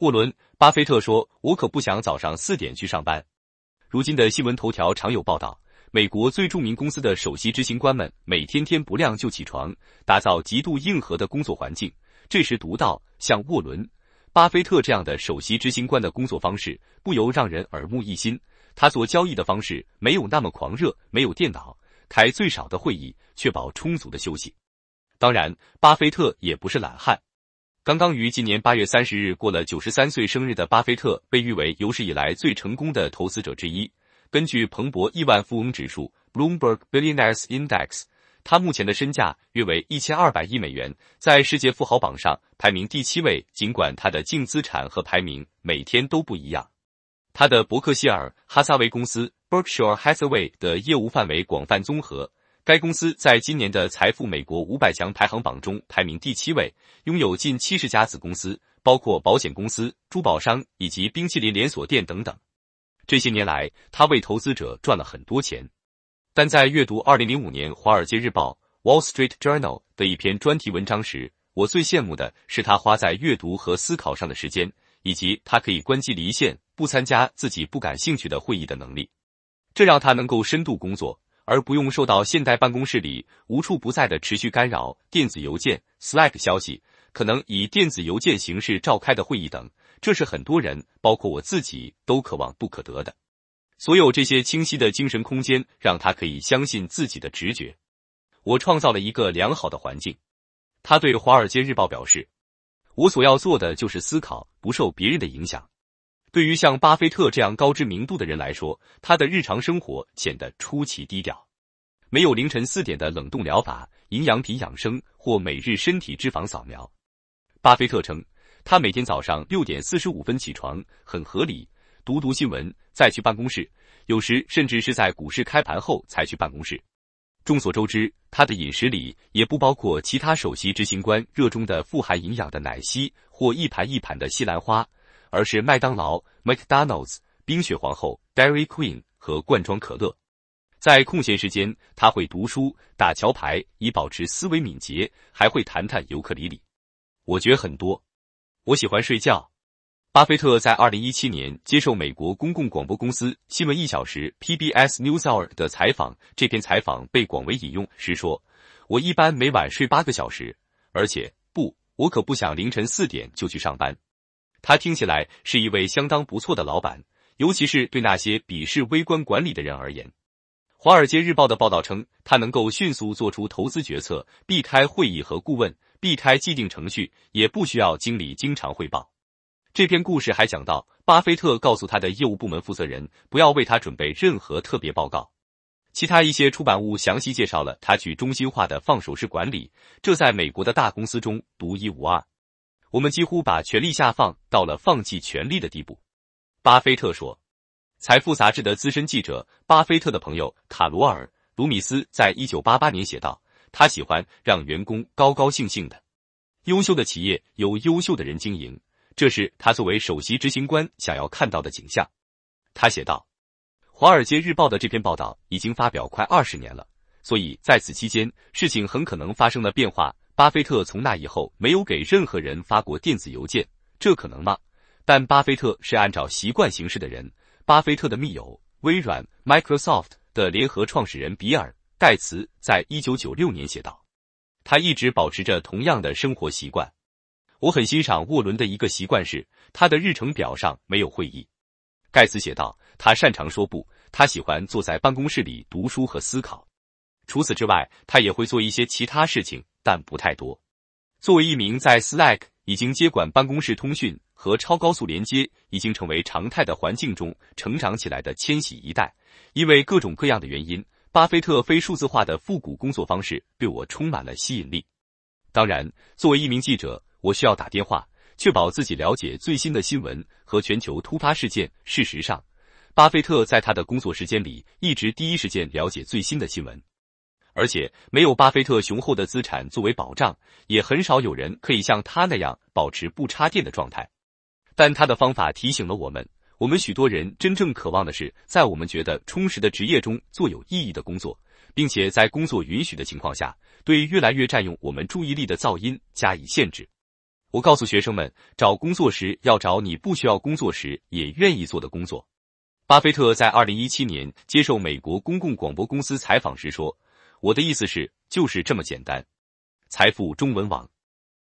沃伦·巴菲特说：“我可不想早上四点去上班。”如今的新闻头条常有报道，美国最著名公司的首席执行官们每天天不亮就起床，打造极度硬核的工作环境。这时读到像沃伦·巴菲特这样的首席执行官的工作方式，不由让人耳目一新。他所交易的方式没有那么狂热，没有电脑，开最少的会议，确保充足的休息。当然，巴菲特也不是懒汉。刚刚于今年八月三十日过了九十三岁生日的巴菲特，被誉为有史以来最成功的投资者之一。根据彭博亿万富翁指数 （Bloomberg Billionaires Index），他目前的身价约为一千二百亿美元，在世界富豪榜上排名第七位。尽管他的净资产和排名每天都不一样，他的伯克希尔·哈撒韦公司（ Berkshire Hathaway） 的业务范围广泛综合。该公司在今年的《财富》美国五百强排行榜中排名第七位，拥有近七十家子公司，包括保险公司、珠宝商以及冰淇淋连锁店等等。这些年来，他为投资者赚了很多钱。但在阅读二零零五年《华尔街日报》（Wall Street Journal） 的一篇专题文章时，我最羡慕的是他花在阅读和思考上的时间，以及他可以关机离线、不参加自己不感兴趣的会议的能力，这让他能够深度工作。而不用受到现代办公室里无处不在的持续干扰，电子邮件、Slack 消息，可能以电子邮件形式召开的会议等，这是很多人，包括我自己，都渴望不可得的。所有这些清晰的精神空间，让他可以相信自己的直觉。我创造了一个良好的环境。他对《华尔街日报》表示：“我所要做的就是思考，不受别人的影响。”对于像巴菲特这样高知名度的人来说，他的日常生活显得出奇低调，没有凌晨四点的冷冻疗法、营养品养生或每日身体脂肪扫描。巴菲特称，他每天早上六点四十五分起床很合理，读读新闻再去办公室，有时甚至是在股市开盘后才去办公室。众所周知，他的饮食里也不包括其他首席执行官热衷的富含营养的奶昔或一盘一盘的西兰花。而是麦当劳 （McDonald's）、冰雪皇后 （Dairy Queen） 和罐装可乐。在空闲时间，他会读书、打桥牌，以保持思维敏捷，还会谈谈尤克里里。我觉很多。我喜欢睡觉。巴菲特在2017年接受美国公共广播公司新闻一小时 （PBS Newshour） 的采访，这篇采访被广为引用时说：“我一般每晚睡八个小时，而且不，我可不想凌晨四点就去上班。”他听起来是一位相当不错的老板，尤其是对那些鄙视微观管理的人而言。《华尔街日报》的报道称，他能够迅速做出投资决策，避开会议和顾问，避开既定程序，也不需要经理经常汇报。这篇故事还讲到，巴菲特告诉他的业务部门负责人，不要为他准备任何特别报告。其他一些出版物详细介绍了他去中心化的放手式管理，这在美国的大公司中独一无二。我们几乎把权力下放到了放弃权力的地步，巴菲特说。财富杂志的资深记者、巴菲特的朋友卡罗尔·卢米斯在一九八八年写道：“他喜欢让员工高高兴兴的。优秀的企业由优秀的人经营，这是他作为首席执行官想要看到的景象。”他写道，《华尔街日报》的这篇报道已经发表快二十年了，所以在此期间，事情很可能发生了变化。巴菲特从那以后没有给任何人发过电子邮件，这可能吗？但巴菲特是按照习惯行事的人。巴菲特的密友微软 Microsoft 的联合创始人比尔盖茨在一九九六年写道：“他一直保持着同样的生活习惯。我很欣赏沃伦的一个习惯是，他的日程表上没有会议。”盖茨写道：“他擅长说不，他喜欢坐在办公室里读书和思考。除此之外，他也会做一些其他事情。”但不太多。作为一名在 Slack 已经接管办公室通讯和超高速连接已经成为常态的环境中成长起来的千禧一代，因为各种各样的原因，巴菲特非数字化的复古工作方式对我充满了吸引力。当然，作为一名记者，我需要打电话，确保自己了解最新的新闻和全球突发事件。事实上，巴菲特在他的工作时间里一直第一时间了解最新的新闻。而且没有巴菲特雄厚的资产作为保障，也很少有人可以像他那样保持不插电的状态。但他的方法提醒了我们：我们许多人真正渴望的是，在我们觉得充实的职业中做有意义的工作，并且在工作允许的情况下，对越来越占用我们注意力的噪音加以限制。我告诉学生们，找工作时要找你不需要工作时也愿意做的工作。巴菲特在2017年接受美国公共广播公司采访时说。我的意思是，就是这么简单。财富中文网。